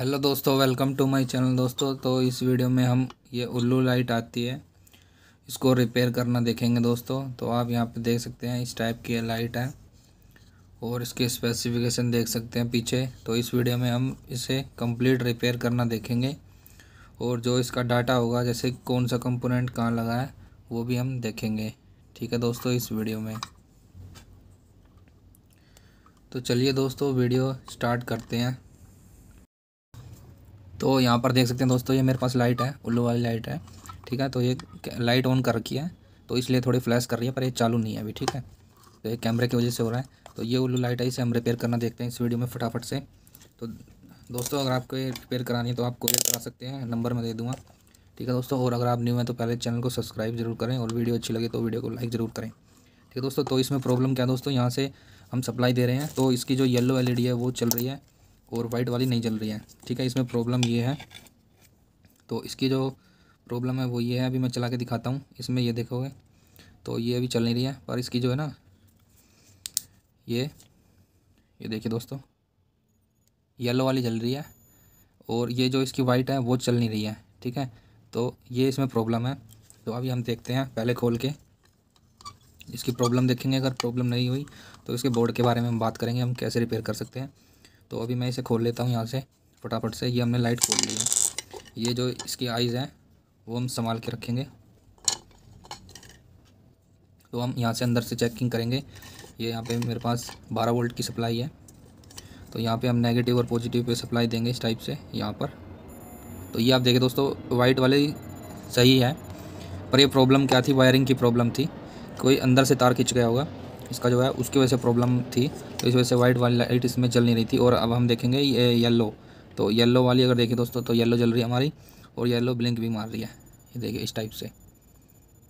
hello दोस्तों welcome to my channel दोस्तों तो इस वीडियो में हम ये उल्लू लाइट आती है इसको रिपेयर करना देखेंगे दोस्तों तो आप यहाँ पे देख सकते हैं इस टाइप की लाइट है और इसके स्पेसिफिकेशन देख सकते हैं पीछे तो इस वीडियो में हम इसे कंप्लीट रिपेयर करना देखेंगे और जो इसका डाटा होगा जैसे कौन सा कंपोनेंट कहाँ लगा है वो भी हम देखेंगे ठीक है दोस्तों इस वीडियो में तो चलिए दोस्तों वीडियो स्टार्ट करते हैं तो यहाँ पर देख सकते हैं दोस्तों ये मेरे पास लाइट है उल्लू वाली लाइट है ठीक है तो ये लाइट ऑन कर रखी है तो इसलिए थोड़ी फ्लैश कर रही है पर ये चालू नहीं है अभी ठीक है तो ये कैमरे की वजह से हो रहा है तो ये उल्लू लाइट है इसे हम रिपेयर करना देखते हैं इस वीडियो में फटाफट से तो दोस्तों अगर आपको ये रिपेयर करानी है तो आप कोरियर करा सकते हैं नंबर मैं दे दूँगा ठीक है दोस्तों और अगर आप न्यू हैं तो पहले चैनल को सब्सक्राइब जरूर करें और वीडियो अच्छी लगे तो वीडियो को लाइक ज़रूर करें ठीक है दोस्तों तो इसमें प्रॉब्लम क्या है दोस्तों यहाँ से हम सप्लाई दे रहे हैं तो इसकी जो येलो एल है वो चल रही है और वाइट वाली नहीं जल रही है ठीक है इसमें प्रॉब्लम ये है तो इसकी जो प्रॉब्लम है वो ये है अभी मैं चला के दिखाता हूँ इसमें ये देखोगे तो ये अभी चल नहीं रही है पर इसकी जो है ना ये ये देखिए दोस्तों येलो वाली जल रही है और ये जो इसकी वाइट है वो चल नहीं रही है ठीक है तो ये इसमें प्रॉब्लम है तो अभी हम देखते हैं पहले खोल के इसकी प्रॉब्लम देखेंगे अगर प्रॉब्लम नहीं हुई तो इसके बोर्ड के बारे में हम बात करेंगे हम कैसे रिपेयर कर सकते हैं तो अभी मैं इसे खोल लेता हूँ यहाँ से फटाफट से ये हमने लाइट खोल ली है ये जो इसकी आइज़ हैं वो हम संभाल के रखेंगे तो हम यहाँ से अंदर से चेकिंग करेंगे ये यहाँ पे मेरे पास 12 वोल्ट की सप्लाई है तो यहाँ पे हम नेगेटिव और पॉजिटिव पे सप्लाई देंगे इस टाइप से यहाँ पर तो ये आप देखें दोस्तों वाइट वाले सही है पर ये प्रॉब्लम क्या थी वायरिंग की प्रॉब्लम थी कोई अंदर से तार खिंच गया होगा इसका जो है उसकी वजह से प्रॉब्लम थी तो इस वजह से वाइट वाली लाइट इसमें जल नहीं रही थी और अब हम देखेंगे ये येलो तो येलो वाली अगर देखें दोस्तों तो येलो जल रही है हमारी और येलो ब्लिंक भी मार रही है ये देखिए इस टाइप से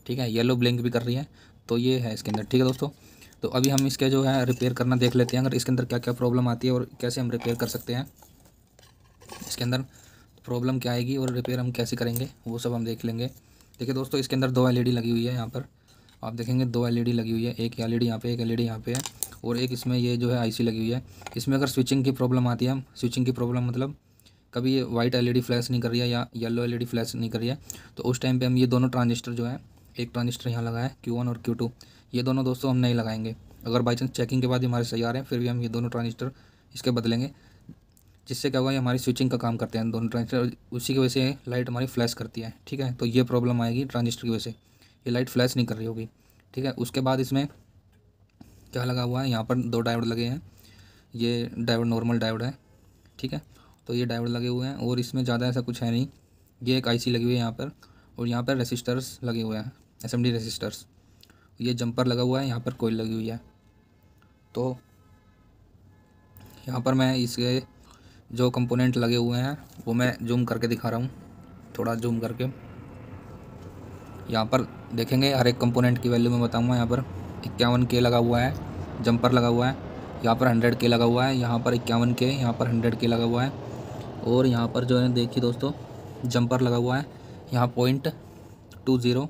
ठीक है येलो ब्लिंक भी कर रही है तो ये है इसके अंदर ठीक है दोस्तों तो अभी हम इसके जो है रिपेयर करना देख लेते हैं अगर इसके अंदर क्या क्या प्रॉब्लम आती है और कैसे हम रिपेयर कर सकते हैं इसके अंदर प्रॉब्लम क्या आएगी और रिपेयर हम कैसे करेंगे वो सब हम देख लेंगे देखिए दोस्तों इसके अंदर दो एलईडी लगी हुई है यहाँ पर आप देखेंगे दो एलईडी e लगी हुई है एक एलईडी e यहाँ पे एक एलईडी e यहाँ पे है और एक इसमें ये जो है आईसी लगी हुई है इसमें अगर स्विचिंग की प्रॉब्लम आती है स्विचिंग की प्रॉब्लम मतलब कभी ये वाइट एल फ्लैश नहीं कर रही है या येलो एल फ्लैश नहीं कर रही है तो उस टाइम पे हम ये दोनों ट्रांजिस्टर जो है एक ट्रांजिस्टर यहाँ लगाया क्यू वन और क्यू टू ये दोनों दोस्तों हम नहीं लगाएंगे अगर बाई चांस चेकिंग के बाद हमारे सही आ रहे हैं फिर भी हम ये दोनों ट्रांजिस्टर इसके बदलेंगे जिससे क्या होगा ये हमारी स्विचिंग का काम करते हैं दोनों ट्रांजिस्टर उसी की वजह से लाइट हमारी फ्लैश करती है ठीक है तो ये प्रॉब्लम आएगी ट्रांजिस्टर की वजह से ये लाइट फ्लैश नहीं कर रही होगी ठीक है उसके बाद इसमें क्या लगा हुआ है यहाँ पर दो डायोड लगे हैं ये डायोड नॉर्मल डायोड है ठीक है तो ये डायोड लगे हुए हैं और इसमें ज़्यादा ऐसा कुछ है नहीं ये एक आईसी लगी हुई है यहाँ पर और यहाँ पर रेसिस्टर्स लगे हुए हैं एस एम रेसिस्टर्स ये जंपर लगा हुआ है यहाँ पर कोयल लगी हुई है तो यहाँ पर मैं इसके जो कंपोनेंट लगे हुए हैं वो मैं जूम करके दिखा रहा हूँ थोड़ा जूम करके यहाँ पर देखेंगे हर एक कंपोनेंट की वैल्यू मैं बताऊँगा यहाँ पर इक्यावन के लगा हुआ है जंपर लगा हुआ है यहाँ पर हंड्रेड के लगा हुआ है यहाँ पर इक्यावन के यहाँ पर हंड्रेड के लगा हुआ है और यहाँ पर जो है देखिए दोस्तों जंपर लगा हुआ है यहाँ पॉइंट टू ज़ीरो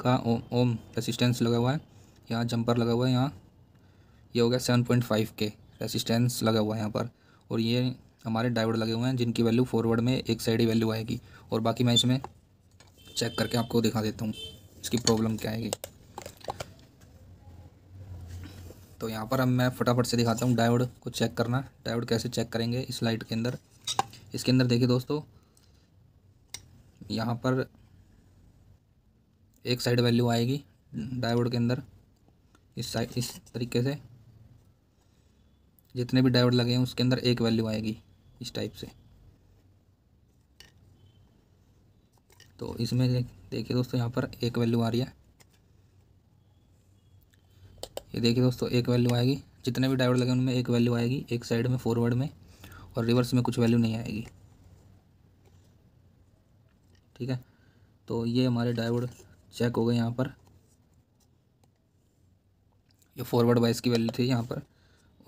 का ओ, ओम रेसिस्टेंस लगा हुआ है यहाँ जंपर लगा हुआ है यहाँ ये यह हो गया सेवन पॉइंट फाइव के रेसिस्टेंस लगा हुआ है यहाँ पर और ये हमारे डायोड लगे हुए हैं जिनकी वैल्यू फॉरवर्ड में एक साइड ही वैल्यू आएगी और बाकी मैं इसमें चेक करके आपको दिखा देता हूँ इसकी प्रॉब्लम क्या आएगी तो यहाँ पर अब मैं फटाफट से दिखाता हूँ डायोड को चेक करना डायोड कैसे चेक करेंगे इस लाइट के अंदर इसके अंदर देखिए दोस्तों यहाँ पर एक साइड वैल्यू आएगी डायोड के अंदर इस साइड इस तरीके से जितने भी डायोड लगे हैं उसके अंदर एक वैल्यू आएगी इस टाइप से तो इसमें देखिए दोस्तों यहाँ पर एक वैल्यू आ रही है ये देखिए दोस्तों एक वैल्यू आएगी जितने भी डायोड लगे उनमें एक वैल्यू आएगी एक साइड में फॉरवर्ड में और रिवर्स में कुछ वैल्यू नहीं आएगी ठीक है तो ये हमारे डायोड चेक हो गए यहाँ पर ये फॉरवर्ड वाइज की वैल्यू थी यहाँ पर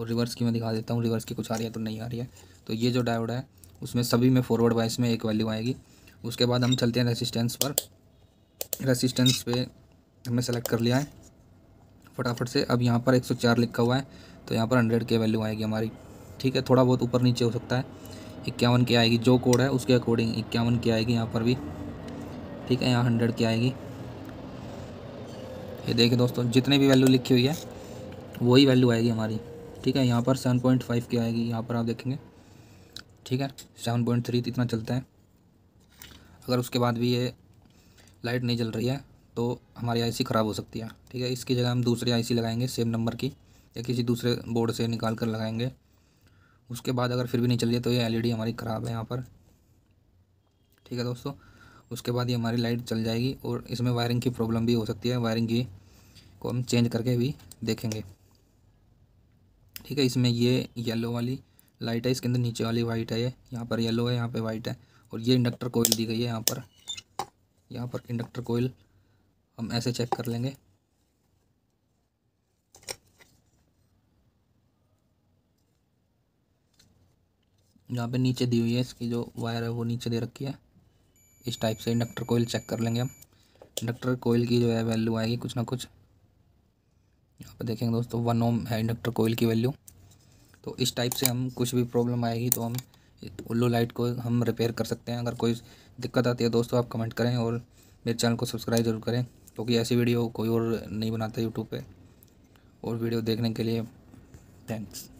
और रिवर्स की मैं दिखा देता हूँ रिवर्स की कुछ आ रही है तो नहीं आ रही है तो ये जो डायोड है उसमें सभी में फॉरवर्ड वाइज में एक वैल्यू आएगी उसके बाद हम चलते हैं रेसिस्टेंस पर रेसिस्टेंस पे हमने सेलेक्ट कर लिया है फटाफट से अब यहाँ पर 104 लिखा हुआ है तो यहाँ पर 100 के वैल्यू आएगी हमारी ठीक है थोड़ा बहुत ऊपर नीचे हो सकता है इक्यावन की आएगी जो कोड है उसके अकॉर्डिंग इक्यावन की आएगी यहाँ पर भी ठीक है यहाँ हंड्रेड की आएगी ये देखिए दोस्तों जितने भी वैल्यू लिखी हुई है वही वैल्यू आएगी हमारी ठीक है यहाँ पर सेवन पॉइंट फाइव की आएगी यहाँ पर आप देखेंगे ठीक है सेवन पॉइंट थ्री इतना चलता है अगर उसके बाद भी ये लाइट नहीं जल रही है तो हमारी आईसी ख़राब हो सकती है ठीक है इसकी जगह हम दूसरी आईसी लगाएंगे सेम नंबर की या किसी दूसरे बोर्ड से निकाल कर लगाएंगे उसके बाद अगर फिर भी नहीं चल रही तो ये एलईडी e हमारी ख़राब है यहाँ पर ठीक है दोस्तों उसके बाद ये हमारी लाइट चल जाएगी और इसमें वायरिंग की प्रॉब्लम भी हो सकती है वायरिंग की को हम चेंज करके भी देखेंगे ठीक है इसमें ये येलो वाली लाइट है इसके अंदर नीचे वाली वाइट है ये यहाँ पर येलो है यहाँ पर वाइट है और ये इंडक्टर कोयल दी गई है यहाँ पर यहाँ पर इंडक्टर कोयल हम ऐसे चेक कर लेंगे यहाँ पे नीचे दी हुई है इसकी जो वायर है वो नीचे दे रखी है इस टाइप से इंडक्टर कोयल चेक कर लेंगे हम इंडक्टर कोयल की जो है वैल्यू आएगी कुछ ना कुछ यहाँ पे देखेंगे दोस्तों वन ओम है इंडक्टर कोयल की वैल्यू तो इस टाइप से हम कुछ भी प्रॉब्लम आएगी तो हम उल्लू लाइट को हम रिपेयर कर सकते हैं अगर कोई दिक्कत आती है दोस्तों आप कमेंट करें और मेरे चैनल को सब्सक्राइब जरूर करें क्योंकि तो ऐसी वीडियो कोई और नहीं बनाता यूट्यूब पर और वीडियो देखने के लिए थैंक्स